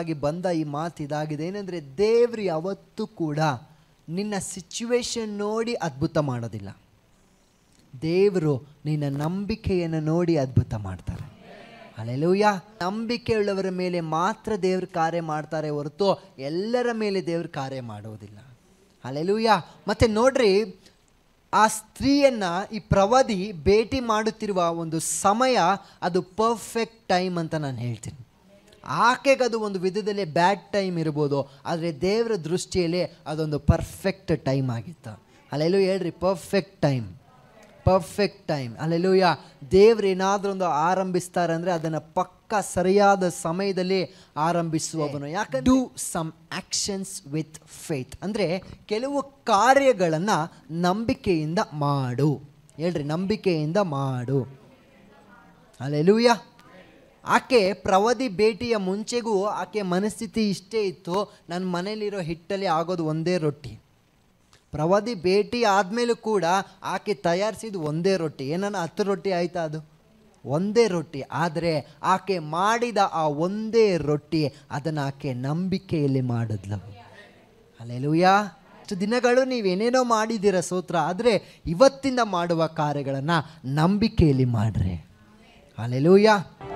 ಆಗಿ ಬಂದ ಈ ಮಾತು ಇದಾಗಿದೆ ಏನಂದರೆ ದೇವ್ರು ಯಾವತ್ತೂ ಕೂಡ ನಿನ್ನ ಸಿಚುವೇಶನ್ ನೋಡಿ ಅದ್ಭುತ ಮಾಡೋದಿಲ್ಲ ದೇವರು ನಿನ್ನ ನಂಬಿಕೆಯನ್ನು ನೋಡಿ ಅದ್ಭುತ ಮಾಡ್ತಾರೆ ಅಲ್ಲೆಲ್ಲೂಯ್ಯ ನಂಬಿಕೆ ಉಳ್ಳವರ ಮೇಲೆ ಮಾತ್ರ ದೇವ್ರ ಕಾರ್ಯ ಮಾಡ್ತಾರೆ ಹೊರತು ಎಲ್ಲರ ಮೇಲೆ ದೇವ್ರ ಕಾರ್ಯ ಮಾಡೋದಿಲ್ಲ ಅಲ್ಲೆಲ್ಲೂಯ್ಯ ಮತ್ತೆ ನೋಡ್ರಿ ಆ ಸ್ತ್ರೀಯನ್ನ ಈ ಪ್ರವಾದಿ ಭೇಟಿ ಮಾಡುತ್ತಿರುವ ಒಂದು ಸಮಯ ಅದು ಪರ್ಫೆಕ್ಟ್ ಟೈಮ್ ಅಂತ ನಾನು ಹೇಳ್ತೀನಿ ಆಕೆಗೆ ಅದು ಒಂದು ವಿಧದಲ್ಲಿ ಬ್ಯಾಡ್ ಟೈಮ್ ಇರ್ಬೋದು ಆದರೆ ದೇವರ ದೃಷ್ಟಿಯಲ್ಲಿ ಅದೊಂದು ಪರ್ಫೆಕ್ಟ್ ಟೈಮ್ ಆಗಿತ್ತು ಅಲ್ಲೆಲ್ಲೂ ಹೇಳ್ರಿ ಪರ್ಫೆಕ್ಟ್ ಟೈಮ್ ಪರ್ಫೆಕ್ಟ್ ಟೈಮ್ ಅಲ್ಲೆಲ್ಲೂ ಯಾ ದೇವ್ರು ಒಂದು ಆರಂಭಿಸ್ತಾರೆ ಅಂದರೆ ಅದನ್ನು ಪಕ್ಕ ಸರಿಯಾದ ಸಮಯದಲ್ಲಿ ಆರಂಭಿಸುವವನು ಯಾಕೆ do some actions with faith ಅಂದರೆ ಕೆಲವು ಕಾರ್ಯಗಳನ್ನು ನಂಬಿಕೆಯಿಂದ ಮಾಡು ಹೇಳ್ರಿ ನಂಬಿಕೆಯಿಂದ ಮಾಡು ಅಲ್ಲೆಲ್ಲೂಯ್ಯ ಆಕೆ ಪ್ರವಾದಿ ಭೇಟಿಯ ಮುಂಚೆಗೂ ಆಕೆ ಮನಸ್ಥಿತಿ ಇಷ್ಟೇ ಇತ್ತು ನನ್ನ ಮನೇಲಿರೋ ಹಿಟ್ಟಲ್ಲಿ ಆಗೋದು ಒಂದೇ ರೊಟ್ಟಿ ಪ್ರವಾದಿ ಭೇಟಿ ಆದಮೇಲೂ ಕೂಡ ಆಕೆ ತಯಾರಿಸಿದ ಒಂದೇ ರೊಟ್ಟಿ ಏನನ್ನ ಹತ್ತು ರೊಟ್ಟಿ ಆಯಿತಾ ಅದು ಒಂದೇ ರೊಟ್ಟಿ ಆದರೆ ಆಕೆ ಮಾಡಿದ ಆ ಒಂದೇ ರೊಟ್ಟಿ ಅದನ್ನು ಆಕೆ ನಂಬಿಕೆಯಲ್ಲಿ ಮಾಡಿದ್ಲು ಅಲ್ಲೆಲುಯ್ಯ ಇಷ್ಟು ದಿನಗಳು ನೀವೇನೇನೋ ಮಾಡಿದ್ದೀರ ಸೂತ್ರ ಆದರೆ ಇವತ್ತಿಂದ ಮಾಡುವ ಕಾರ್ಯಗಳನ್ನು ನಂಬಿಕೆಯಲ್ಲಿ ಮಾಡ್ರಿ ಅಲ್ಲೆಲುಯ್ಯ